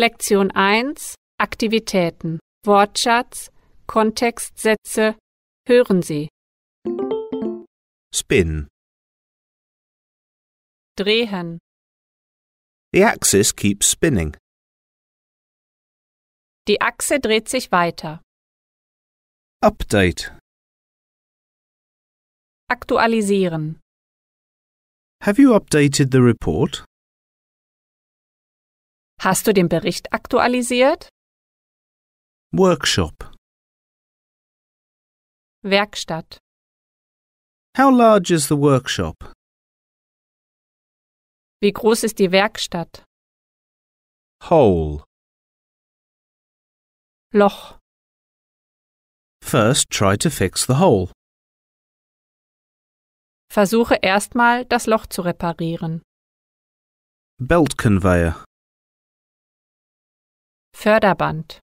Lektion 1 Aktivitäten Wortschatz Kontextsätze Hören Sie Spin. Drehen The axis keeps spinning. Die Achse dreht sich weiter. Update. Aktualisieren Have you updated the report? Hast du den Bericht aktualisiert? Workshop Werkstatt How large is the workshop? Wie groß ist die Werkstatt? Hole Loch First try to fix the hole. Versuche erstmal das Loch zu reparieren. Belt conveyor Förderband.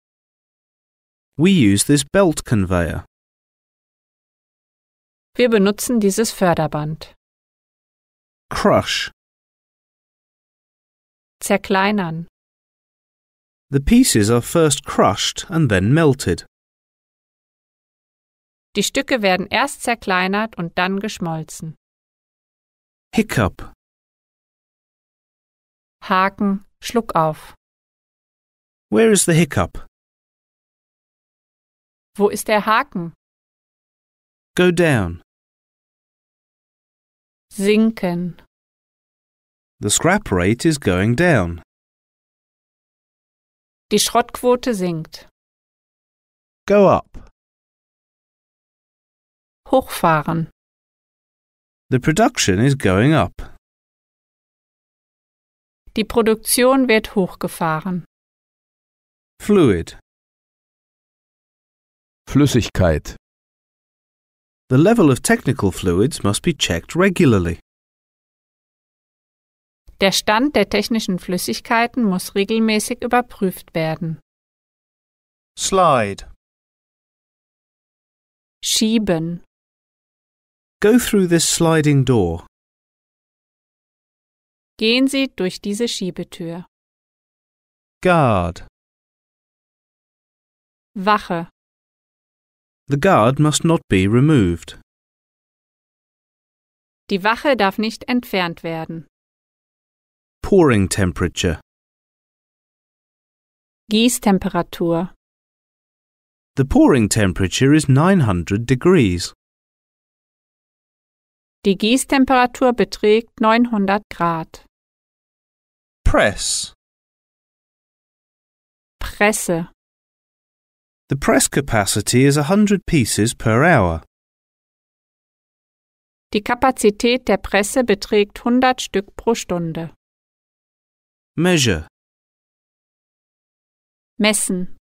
We use this belt conveyor. Wir benutzen dieses Förderband. Crush. Zerkleinern. The pieces are first crushed and then melted. Die Stücke werden erst zerkleinert und dann geschmolzen. Hiccup. Haken, Schluck auf. Where is the hiccup? Wo ist der Haken? Go down. Sinken. The scrap rate is going down. Die Schrottquote sinkt. Go up. Hochfahren. The production is going up. Die Produktion wird hochgefahren. Fluid. Flüssigkeit. The level of technical fluids must be checked regularly. Der Stand der technischen Flüssigkeiten muss regelmäßig überprüft werden. Slide. Schieben. Go through this sliding door. Gehen Sie durch diese Schiebetür. Guard. Wache. The guard must not be removed. Die Wache darf nicht entfernt werden. Pouring temperature. Gießtemperatur. The pouring temperature is 900 degrees. Die Gießtemperatur beträgt 900 Grad. Press. Presse. The press capacity is 100 pieces per hour. Die Kapazität der Presse beträgt 100 Stück pro Stunde. Measure. Messen.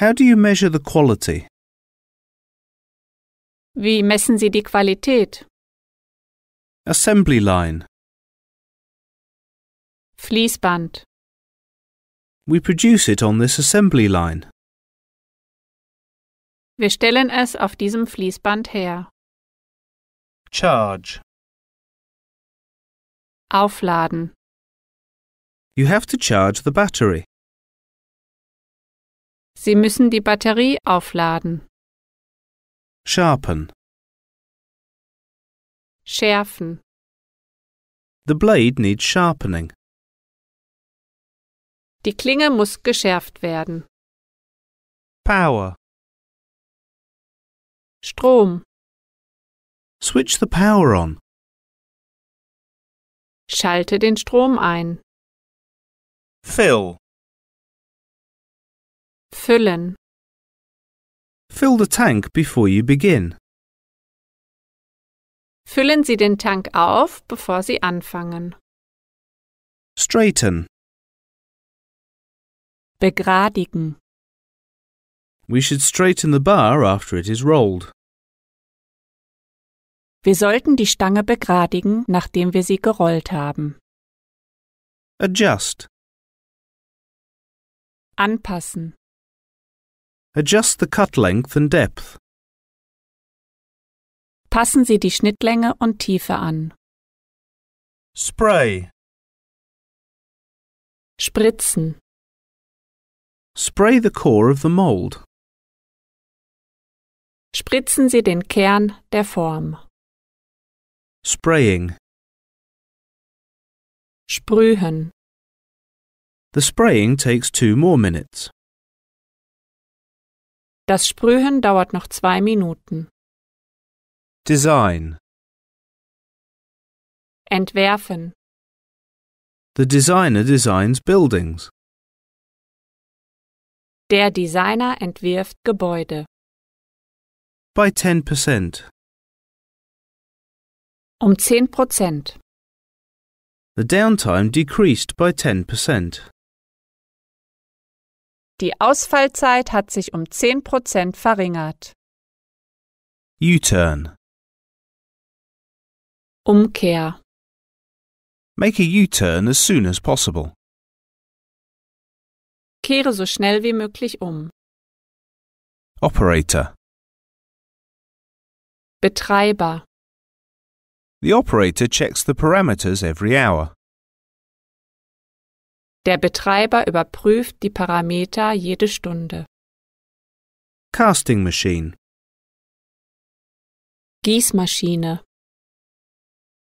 How do you measure the quality? Wie messen Sie die Qualität? Assembly line. Fließband. We produce it on this assembly line. Wir stellen es auf diesem Fließband her. Charge. Aufladen. You have to charge the battery. Sie müssen die Batterie aufladen. Sharpen. Schärfen. The blade needs sharpening. Die Klinge muss geschärft werden. Power. Strom. Switch the power on. Schalte den Strom ein. Fill. Füllen. Fill the tank before you begin. Füllen Sie den Tank auf, bevor Sie anfangen. Straighten. Begradigen. We should straighten the bar after it is rolled. Wir sollten die Stange begradigen, nachdem wir sie gerollt haben. Adjust. Anpassen. Adjust the cut length and depth. Passen Sie die Schnittlänge und Tiefe an. Spray. Spritzen. Spray the core of the mold. Spritzen Sie den Kern der Form. Spraying. Sprühen. The spraying takes two more minutes. Das Sprühen dauert noch zwei Minuten. Design. Entwerfen. The designer designs buildings. Der Designer entwirft Gebäude by 10%. Um 10%. The downtime decreased by 10%. Die Ausfallzeit hat sich um 10% verringert. U-Turn. Umkehr. Make a U-Turn as soon as possible. Kehre so schnell wie möglich um. Operator. Betreiber The operator checks the parameters every hour. Der Betreiber überprüft die Parameter jede Stunde. Casting machine. Gießmaschine.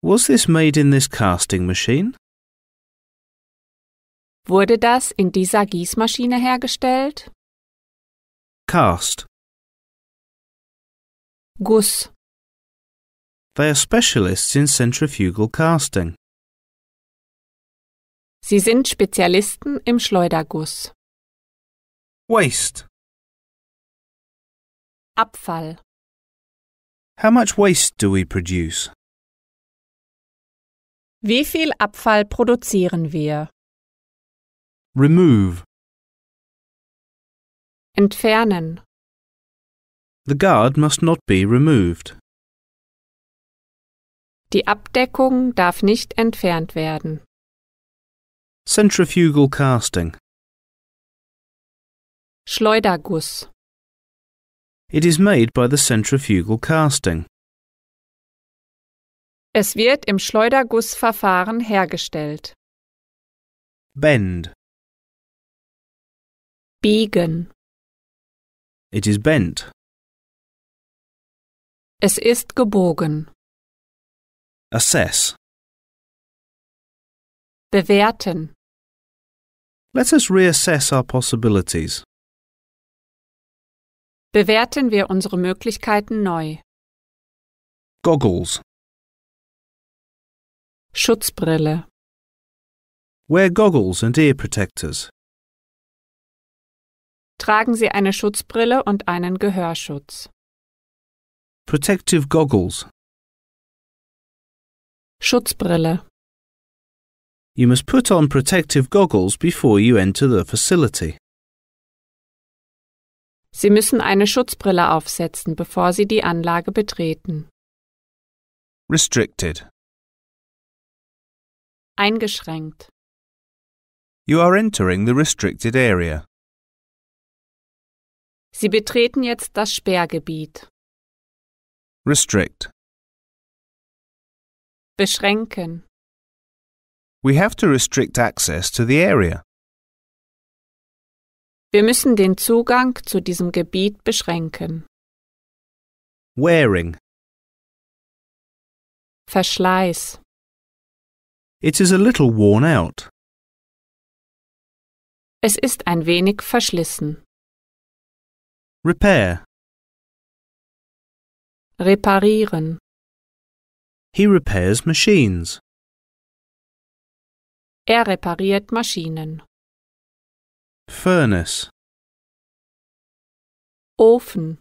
Was this made in this casting machine? Wurde das in dieser Gießmaschine hergestellt? Cast. Guss. They are specialists in centrifugal casting. Sie sind Spezialisten im Schleuderguss. Waste. Abfall. How much waste do we produce? Wie viel Abfall produzieren wir? Remove. Entfernen. The guard must not be removed. Die Abdeckung darf nicht entfernt werden. Centrifugal casting. Schleuderguss. It is made by the centrifugal casting. Es wird im Schleudergussverfahren hergestellt. Bend. Biegen. It is bent. Es ist gebogen. Assess. Bewerten. Let us reassess our possibilities. Bewerten wir unsere Möglichkeiten neu. Goggles. Schutzbrille. Wear goggles and ear protectors. Tragen Sie eine Schutzbrille und einen Gehörschutz. Protective goggles Schutzbrille. You must put on protective goggles before you enter the facility. Sie müssen eine Schutzbrille aufsetzen, bevor Sie die Anlage betreten. Restricted. Eingeschränkt. You are entering the restricted area. Sie betreten jetzt das Sperrgebiet. Restrict. Beschränken. We have to restrict access to the area. Wir müssen den Zugang zu diesem Gebiet beschränken. Wearing. Verschleiß. It is a little worn out. Es ist ein wenig verschlissen. Repair. Reparieren. He repairs machines. Er repariert Maschinen. Furnace. Ofen.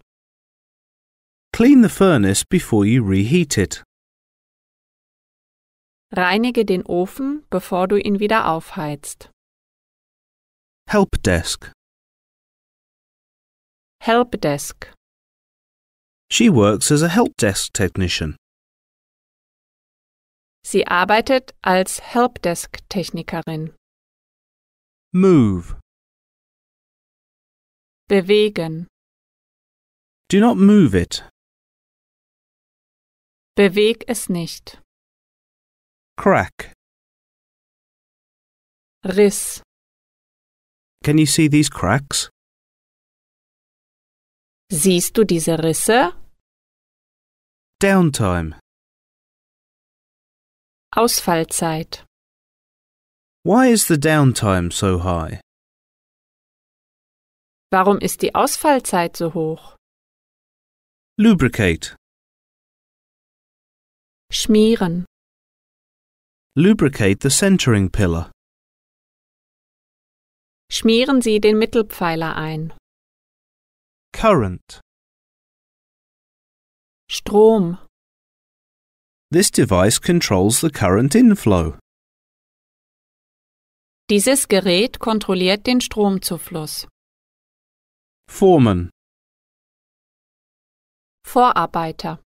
Clean the furnace before you reheat it. Reinige den Ofen, bevor du ihn wieder aufheizt. Help desk. She works as a help desk technician. Sie arbeitet als Helpdesk-Technikerin. Move. Bewegen. Do not move it. Beweg es nicht. Crack. Riss. Can you see these cracks? Siehst du diese Risse? Downtime. Ausfallzeit Why is the downtime so high? Warum ist die Ausfallzeit so hoch? Lubricate Schmieren Lubricate the centering pillar. Schmieren Sie den Mittelpfeiler ein. Current Strom This device controls the current inflow. Dieses Gerät kontrolliert den Stromzufluss. Foreman Vorarbeiter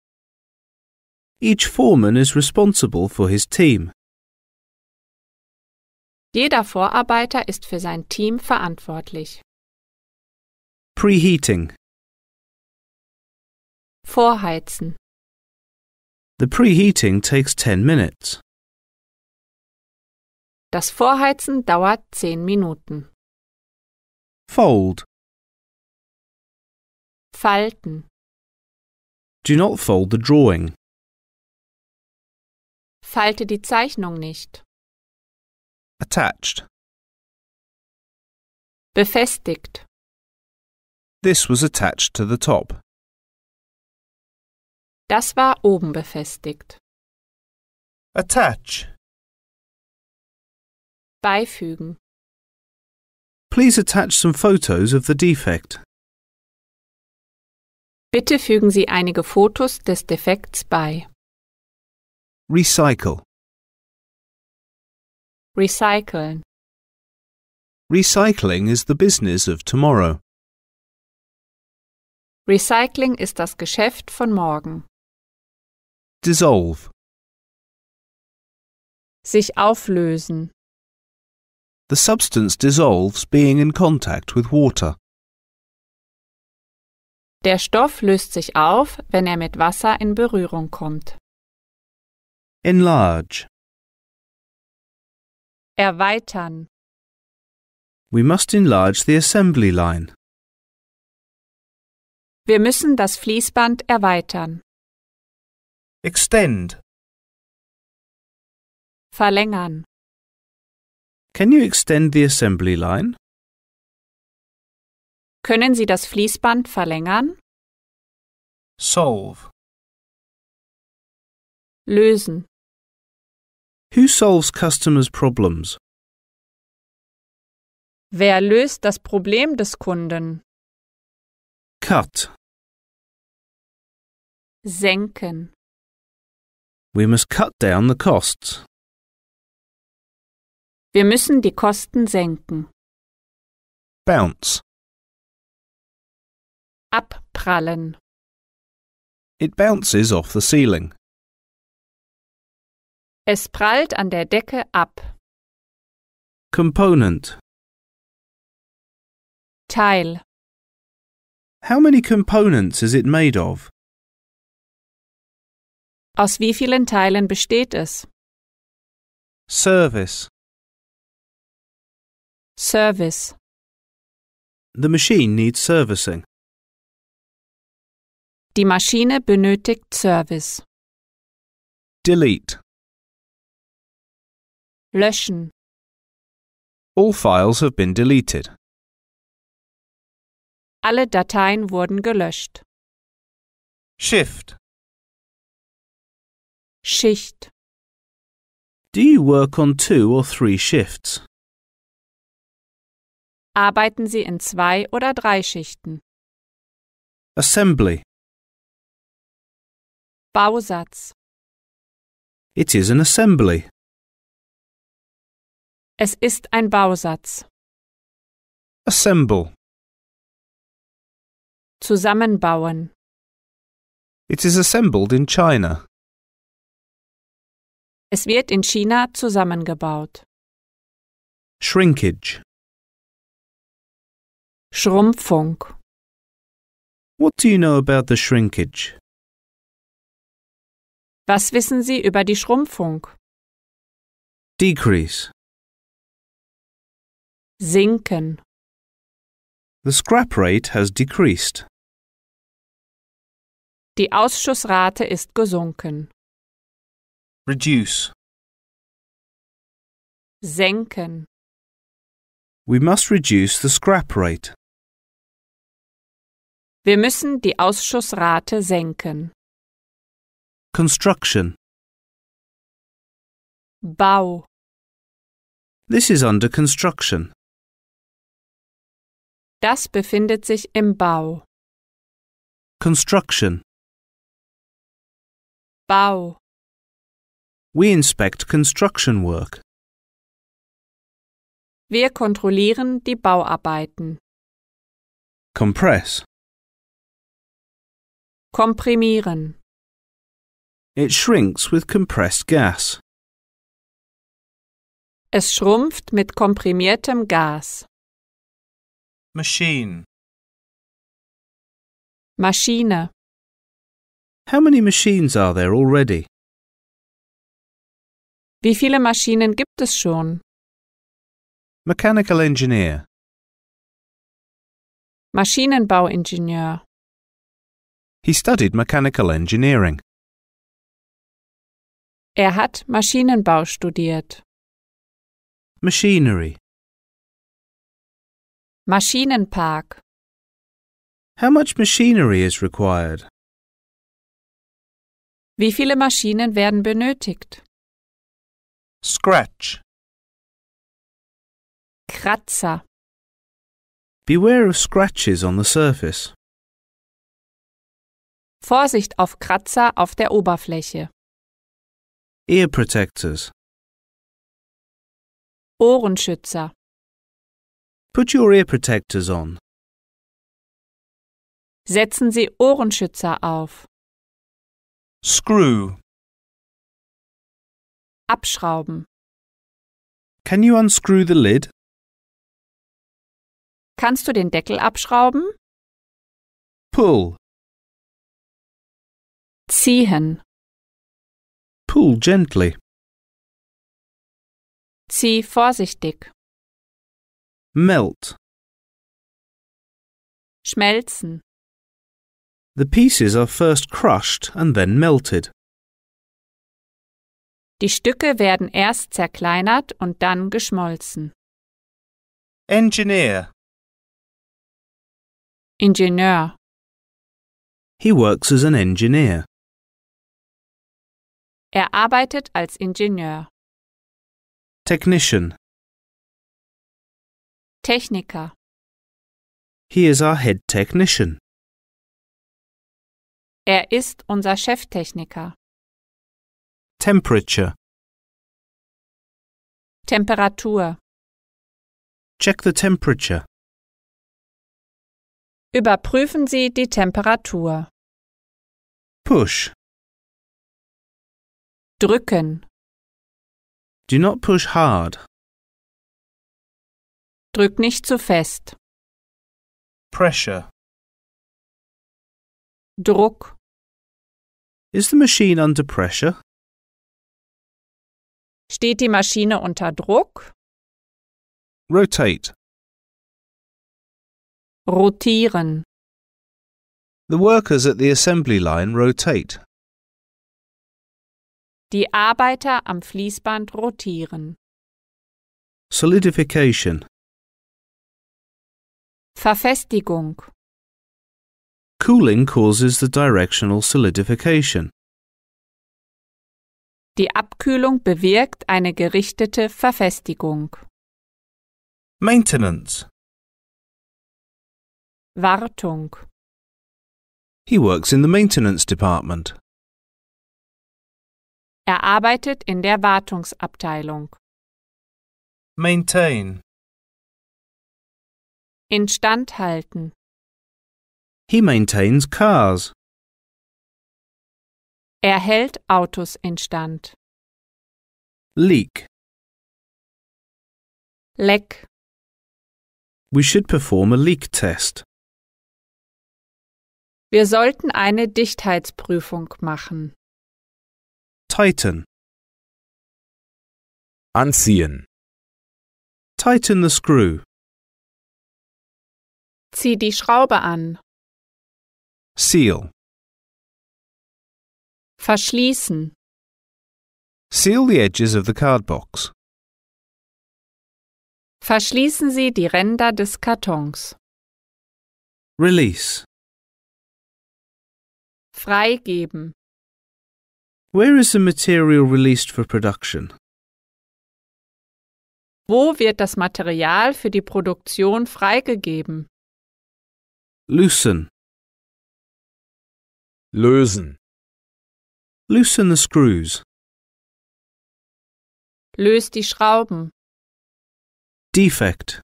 Each foreman is responsible for his team. Jeder Vorarbeiter ist für sein Team verantwortlich. Preheating Vorheizen the preheating takes 10 minutes. Das Vorheizen dauert 10 Minuten. Fold. Falten. Do not fold the drawing. Falte die Zeichnung nicht. Attached. Befestigt. This was attached to the top. Das war oben befestigt. Attach. Beifügen. Please attach some photos of the defect. Bitte fügen Sie einige Fotos des Defekts bei. Recycle. Recyceln. Recycling is the business of tomorrow. Recycling ist das Geschäft von morgen dissolve sich auflösen The substance dissolves being in contact with water. Der Stoff löst sich auf, wenn er mit Wasser in Berührung kommt. Enlarge. Erweitern. We must enlarge the assembly line. Wir müssen das Fließband erweitern. Extend. Verlängern. Can you extend the assembly line? Können Sie das Fließband verlängern? Solve. Lösen. Who solves customers' problems? Wer löst das Problem des Kunden? Cut. Senken. We must cut down the costs. Wir müssen die Kosten senken. Bounce. Abprallen. It bounces off the ceiling. Es prallt an der Decke ab. Component. Teil. How many components is it made of? Aus wie vielen Teilen besteht es? Service. Service. The machine needs servicing. Die Maschine benötigt Service. Delete. Löschen. All files have been deleted. Alle Dateien wurden gelöscht. Shift. Schicht. Do you work on two or three shifts? Arbeiten Sie in zwei oder drei Schichten? Assembly. Bausatz. It is an assembly. Es ist ein Bausatz. Assemble. Zusammenbauen. It is assembled in China. Es wird in China zusammengebaut. Shrinkage. Schrumpfung. What do you know about the shrinkage? Was wissen Sie über die Schrumpfung? Decrease. Sinken. The scrap rate has decreased. Die Ausschussrate ist gesunken. Reduce. Senken. We must reduce the scrap rate. Wir müssen die Ausschussrate senken. Construction. Bau. This is under construction. Das befindet sich im Bau. Construction. Bau. We inspect construction work. Wir kontrollieren die Bauarbeiten. Compress. Komprimieren. It shrinks with compressed gas. Es schrumpft mit komprimiertem Gas. Machine. Maschine. How many machines are there already? Wie viele Maschinen gibt es schon? Mechanical Engineer Maschinenbauingenieur He studied mechanical engineering. Er hat Maschinenbau studiert. Machinery Maschinenpark How much machinery is required? Wie viele Maschinen werden benötigt? Scratch. Kratzer. Beware of scratches on the surface. Vorsicht auf Kratzer auf der Oberfläche. Ear protectors. Ohrenschützer. Put your ear protectors on. Setzen Sie Ohrenschützer auf. Screw. Abschrauben. Can you unscrew the lid? Kannst du den Deckel abschrauben? Pull. Ziehen. Pull gently. Zieh vorsichtig. Melt. Schmelzen. The pieces are first crushed and then melted. Die Stücke werden erst zerkleinert und dann geschmolzen. Engineer Ingenieur He works as an engineer. Er arbeitet als Ingenieur. Technician Techniker He is our head technician. Er ist unser Cheftechniker. Temperature. Temperatur. Check the temperature. Überprüfen Sie die Temperatur. Push. Drücken. Do not push hard. Drück nicht zu fest. Pressure. Druck. Is the machine under pressure? Steht die Maschine unter Druck? Rotate. Rotieren. The workers at the assembly line rotate. Die Arbeiter am Fließband rotieren. Solidification. Verfestigung. Cooling causes the directional solidification. Die Abkühlung bewirkt eine gerichtete Verfestigung. Maintenance. Wartung. He works in the maintenance department. Er arbeitet in der Wartungsabteilung. Maintain. Instand halten He maintains cars. Er hält Autos instand. Leak. Leck. We should perform a leak test. Wir sollten eine Dichtheitsprüfung machen. Tighten. Anziehen. Tighten the screw. Zieh die Schraube an. Seal. Verschließen. Seal the edges of the card box. Verschließen Sie die Ränder des Kartons. Release. Freigeben. Where is the material released for production? Wo wird das Material für die Produktion freigegeben? Loosen. Lösen. Loosen the screws. Löst die Schrauben. Defect.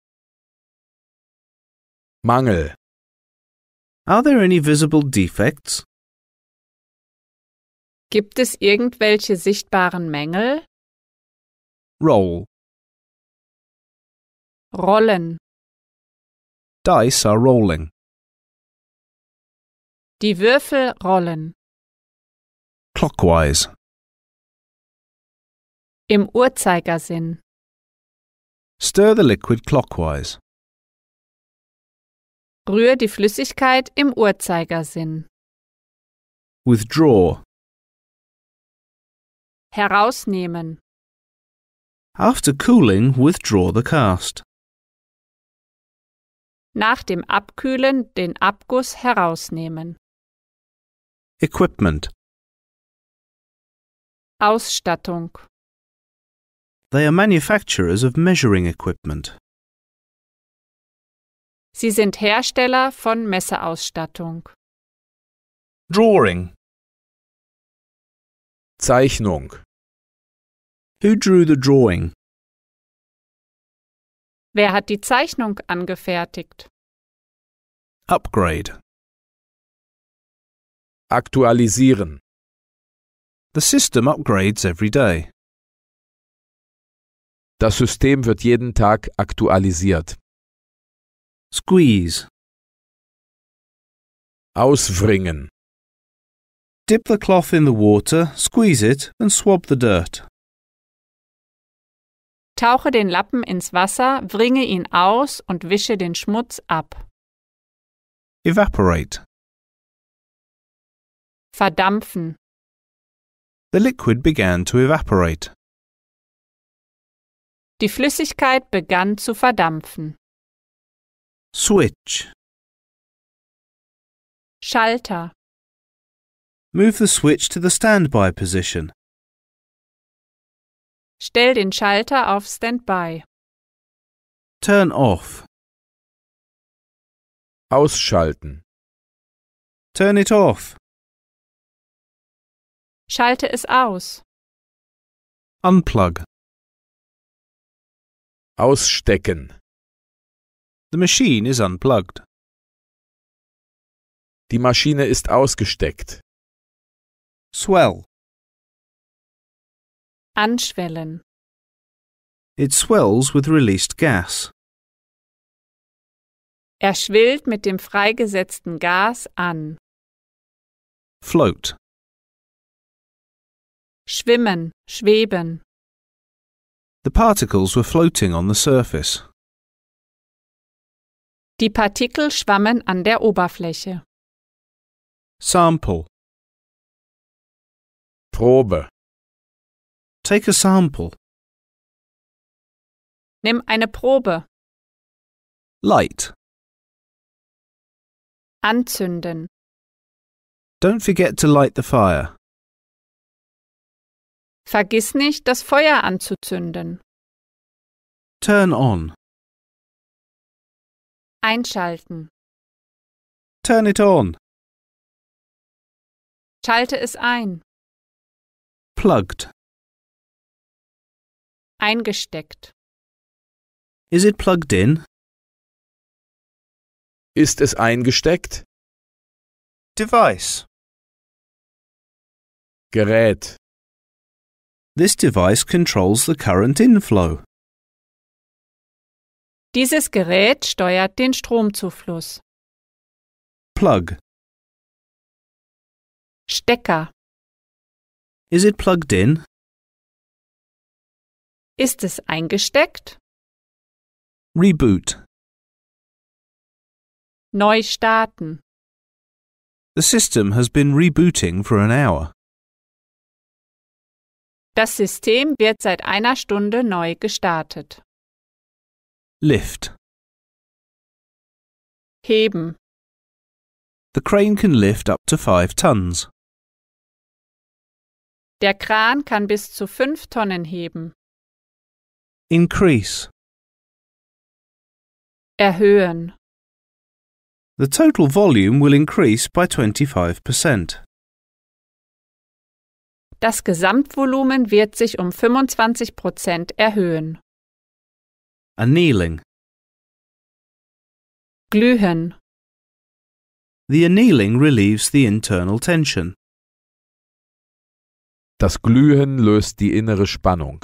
Mangel. Are there any visible defects? Gibt es irgendwelche sichtbaren Mängel? Roll. Rollen. Dice are rolling. Die Würfel rollen clockwise. Im Uhrzeigersinn. Stir the liquid clockwise. Rühr die Flüssigkeit im Uhrzeigersinn. Withdraw. Herausnehmen. After cooling, withdraw the cast. Nach dem Abkühlen den Abguss herausnehmen. Equipment. Ausstattung They are manufacturers of measuring equipment. Sie sind Hersteller von Messeausstattung. Drawing Zeichnung Who drew the drawing? Wer hat die Zeichnung angefertigt? Upgrade Aktualisieren The system upgrades every day. Das System wird jeden Tag aktualisiert. Squeeze. Auswringen. Dip the cloth in the water, squeeze it and swab the dirt. Tauche den Lappen ins Wasser, wringe ihn aus und wische den Schmutz ab. Evaporate. Verdampfen. The liquid began to evaporate. Die Flüssigkeit begann zu verdampfen. Switch. Schalter. Move the switch to the standby position. Stell den Schalter auf Standby. Turn off. Ausschalten. Turn it off. Schalte es aus. Unplug. Ausstecken. The machine is unplugged. Die Maschine ist ausgesteckt. Swell. Anschwellen. It swells with released gas. Er schwillt mit dem freigesetzten Gas an. Float schwimmen, schweben. The particles were floating on the surface. Die Partikel schwammen an der Oberfläche. Sample Probe Take a sample. Nimm eine Probe. Light Anzünden. Don't forget to light the fire. Vergiss nicht, das Feuer anzuzünden. Turn on. Einschalten. Turn it on. Schalte es ein. Plugged. Eingesteckt. Is it plugged in? Ist es eingesteckt? Device. Gerät. This device controls the current inflow. Dieses Gerät steuert den Stromzufluss. Plug. Stecker. Is it plugged in? Ist es eingesteckt? Reboot. Neu starten. The system has been rebooting for an hour. Das System wird seit einer Stunde neu gestartet. Lift. Heben. The crane can lift up to 5 tons. Der Kran kann bis zu 5 Tonnen heben. Increase. Erhöhen. The total volume will increase by 25%. Das Gesamtvolumen wird sich um 25 Prozent erhöhen. Annealing. Glühen. The annealing relieves the internal tension. Das Glühen löst die innere Spannung.